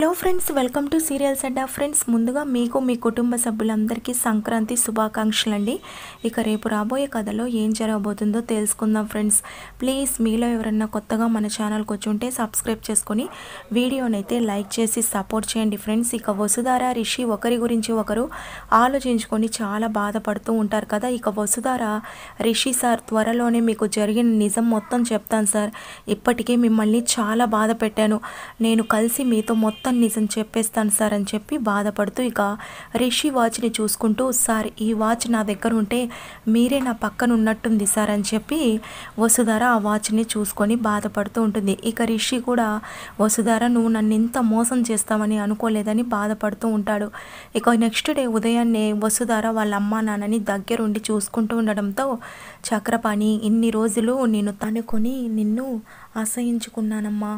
hello friends welcome to serials Adda friends ముందుగా మీకు మీ కుటుంబ సభ్యులందరికీ సంక్రాంతి శుభాకాంక్షలు అండి ఇక రేపు రాబోయే కథలో ఏం జరగబోతుందో తెలుసుకుందాం ఫ్రెండ్స్ ప్లీజ్ మీలో ఎవరన్నా కొత్తగా మన ఛానల్కి ఉంటే సబ్స్క్రైబ్ చేసుకొని వీడియోనైతే లైక్ చేసి సపోర్ట్ చేయండి ఫ్రెండ్స్ ఇక వసుధార రిషి ఒకరి గురించి ఒకరు ఆలోచించుకొని చాలా బాధపడుతూ ఉంటారు కదా ఇక వసుధార రిషి సార్ త్వరలోనే మీకు జరిగిన నిజం మొత్తం చెప్తాను సార్ ఇప్పటికే మిమ్మల్ని చాలా బాధ పెట్టాను నేను కలిసి మీతో మొత్తం మొత్తం నిజం చెప్పేస్తాను సార్ అని చెప్పి బాధపడుతూ ఇక రిషి వాచ్ని చూసుకుంటూ సార్ ఈ వాచ్ నా దగ్గర ఉంటే మీరే నా పక్కన ఉన్నట్టుంది సార్ అని చెప్పి వసుధార ఆ వాచ్ని చూసుకొని బాధపడుతూ ఉంటుంది ఇక రిషి కూడా వసుధార నువ్వు నన్ను ఇంత మోసం చేస్తామని అనుకోలేదని బాధపడుతూ ఉంటాడు ఇక నెక్స్ట్ డే ఉదయాన్నే వసుధార వాళ్ళ అమ్మ నాన్నని దగ్గరుండి చూసుకుంటూ ఉండడంతో చక్రపాణి ఇన్ని రోజులు నేను తనుకొని నిన్ను ఆశయించుకున్నానమ్మా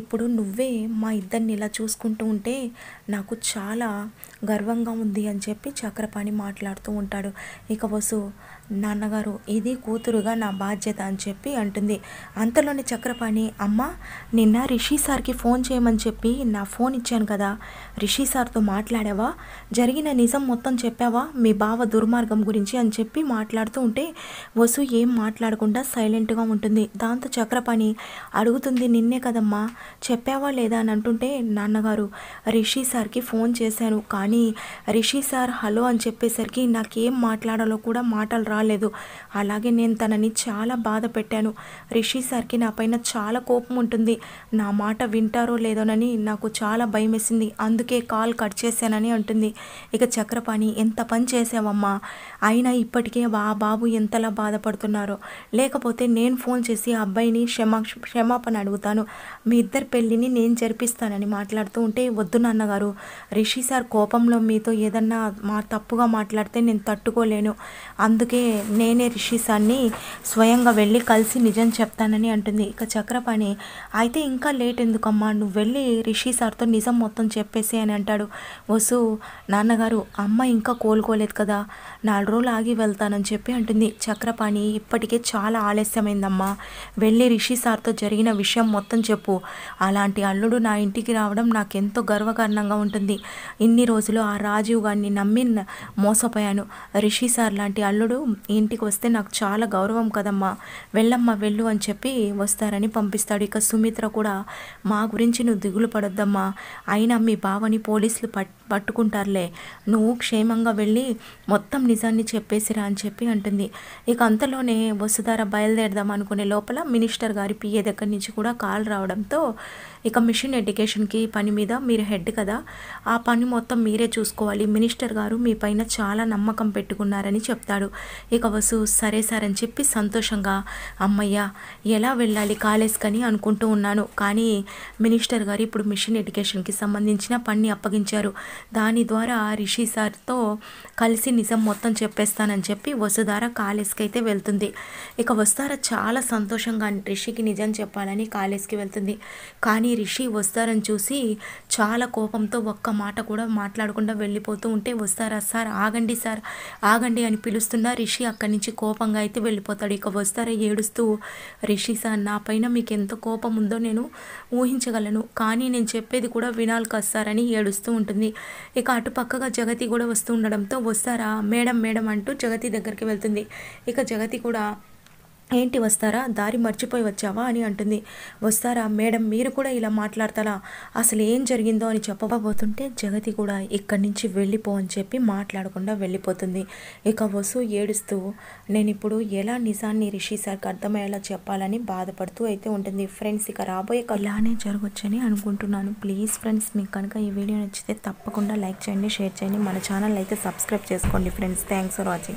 ఇప్పుడు నువ్వే మా ఇద్దరిని ఇలా చూసుకుంటూ ఉంటే నాకు చాలా గర్వంగా ఉంది అని చెప్పి చక్రపాణి మాట్లాడుతూ ఉంటాడు ఇక వసు నాన్నగారు ఇది కూతురుగా నా బాధ్యత అని చెప్పి అంటుంది అంతలోనే చక్రపాణి అమ్మ నిన్న రిషి సార్కి ఫోన్ చేయమని చెప్పి నా ఫోన్ ఇచ్చాను కదా రిషి సార్తో మాట్లాడావా జరిగిన నిజం మొత్తం చెప్పావా మీ బావ దుర్మార్గం గురించి అని చెప్పి మాట్లాడుతూ ఉంటే వసు ఏం మాట్లాడకుండా సైలెంట్గా ఉంటుంది దాంతో చక్రపాణి అడుగుతుంది నిన్నే కదమ్మా చెప్పావా లేదా అని అంటుంటే నాన్నగారు రిషి సార్కి ఫోన్ చేశాను కానీ రిషి సార్ హలో అని చెప్పేసరికి నాకేం మాట్లాడాలో కూడా మాటలు రాలేదు అలాగే నేను తనని చాలా బాధ పెట్టాను రిషి సార్కి నా పైన చాలా కోపం ఉంటుంది నా మాట వింటారో లేదోనని నాకు చాలా భయం వేసింది అందుకే కాల్ కట్ చేశానని అంటుంది ఇక చక్రపాణి ఎంత పని చేసావమ్మా అయినా ఇప్పటికే ఆ బాబు ఎంతలా బాధపడుతున్నారో లేకపోతే నేను ఫోన్ చేసి అబ్బాయిని క్షమా క్షమాపణ అడుగుతాను మీ ఇద్దరి పెళ్ళిని నేను జరిపిస్తానని మాట్లాడుతూ ఉంటే వద్దు నాన్నగారు రిషి సార్ కోపంలో మీతో ఏదన్నా మా తప్పుగా మాట్లాడితే నేను తట్టుకోలేను అందుకే నేనే రిషి సార్ని స్వయంగా వెళ్ళి కలిసి నిజం చెప్తానని అంటుంది ఇక చక్రపాణి అయితే ఇంకా లేట్ ఎందుకమ్మా నువ్వు వెళ్ళి రిషి సార్తో నిజం మొత్తం చెప్పేసి అని అంటాడు వసు నాన్నగారు అమ్మ ఇంకా కోలుకోలేదు కదా నాలుగు రోజులు ఆగి వెళ్తానని చెప్పి అంటుంది చక్రపాణి ఇప్పటికే చాలా ఆలస్యమైందమ్మా వెళ్ళి రిషి సార్తో జరిగిన విషయం మొత్తం చెప్పు అలాంటి అల్లుడు నా ఇంటికి రావడం నాకెంతో గర్వకారణంగా ఉంటుంది ఇన్ని రోజులు ఆ రాజీవ్ గారిని నమ్మి మోసపోయాను రిషి సార్ లాంటి అల్లుడు ఇంటికి వస్తే నాకు చాలా గౌరవం కదమ్మా వెళ్ళమ్మా వెళ్ళు అని చెప్పి వస్తారని పంపిస్తాడు ఇక సుమిత్ర కూడా మా గురించి నువ్వు దిగులు పడొద్దమ్మా అయినా మీ బావని పోలీసులు పట్ పట్టుకుంటారులే నువ్వు క్షేమంగా వెళ్ళి మొత్తం నిజాన్ని చెప్పేసిరా అని చెప్పి అంటుంది ఇక అంతలోనే వసుధార బయలుదేరదాం అనుకునే లోపల మినిస్టర్ గారి పిఏ దగ్గర నుంచి కూడా కాల్ రావడంతో ఇక మిషన్ ఎడ్యుకేషన్కి పని మీద మీరు హెడ్ కదా ఆ పని మొత్తం మీరే చూసుకోవాలి మినిస్టర్ గారు మీ పైన చాలా నమ్మకం పెట్టుకున్నారని చెప్తాడు ఇక వసు సరే సార్ అని చెప్పి సంతోషంగా అమ్మయ్య ఎలా వెళ్ళాలి కాలేజ్కి అని అనుకుంటూ ఉన్నాను కానీ మినిస్టర్ గారు ఇప్పుడు మిషన్ ఎడ్యుకేషన్కి సంబంధించిన పని అప్పగించారు దాని ద్వారా రిషి సార్తో కలిసి నిజం మొత్తం చెప్పేస్తానని చెప్పి వసుధార కాలేజ్కి అయితే వెళ్తుంది ఇక వస్తారా చాలా సంతోషంగా రిషికి నిజం అబద్ధం చెప్పాలని కాలేజ్కి వెళ్తుంది కానీ రిషి వస్తారని చూసి చాలా కోపంతో ఒక్క మాట కూడా మాట్లాడకుండా వెళ్ళిపోతూ ఉంటే వస్తారా సార్ ఆగండి సార్ ఆగండి అని పిలుస్తున్న రిషి అక్కడి నుంచి కోపంగా అయితే వెళ్ళిపోతాడు ఇక వస్తారా ఏడుస్తూ రిషి సార్ నా పైన మీకు ఎంత కోపం ఉందో నేను ఊహించగలను కానీ నేను చెప్పేది కూడా వినాలి కస్తారని ఏడుస్తూ ఉంటుంది ఇక అటుపక్కగా జగతి కూడా వస్తూ ఉండడంతో వస్తారా మేడం మేడం అంటూ జగతి దగ్గరికి వెళ్తుంది ఇక జగతి కూడా ఏంటి వస్తారా దారి మర్చిపోయి వచ్చావా అని అంటుంది వస్తారా మేడం మీరు కూడా ఇలా మాట్లాడతారా అసలు ఏం జరిగిందో అని చెప్పబోతుంటే జగతి కూడా ఇక్కడి నుంచి వెళ్ళిపో అని చెప్పి మాట్లాడకుండా వెళ్ళిపోతుంది ఇక వసు ఏడుస్తూ నేను ఇప్పుడు ఎలా నిజాన్ని రిషి సార్కి అర్థమయ్యేలా చెప్పాలని బాధపడుతూ అయితే ఉంటుంది ఫ్రెండ్స్ ఇక రాబోయే ఇలానే జరగొచ్చని అనుకుంటున్నాను ప్లీజ్ ఫ్రెండ్స్ మీకు కనుక ఈ వీడియో నచ్చితే తప్పకుండా లైక్ చేయండి షేర్ చేయండి మన ఛానల్ అయితే సబ్స్క్రైబ్ చేసుకోండి ఫ్రెండ్స్ థ్యాంక్స్ ఫర్ వాచింగ్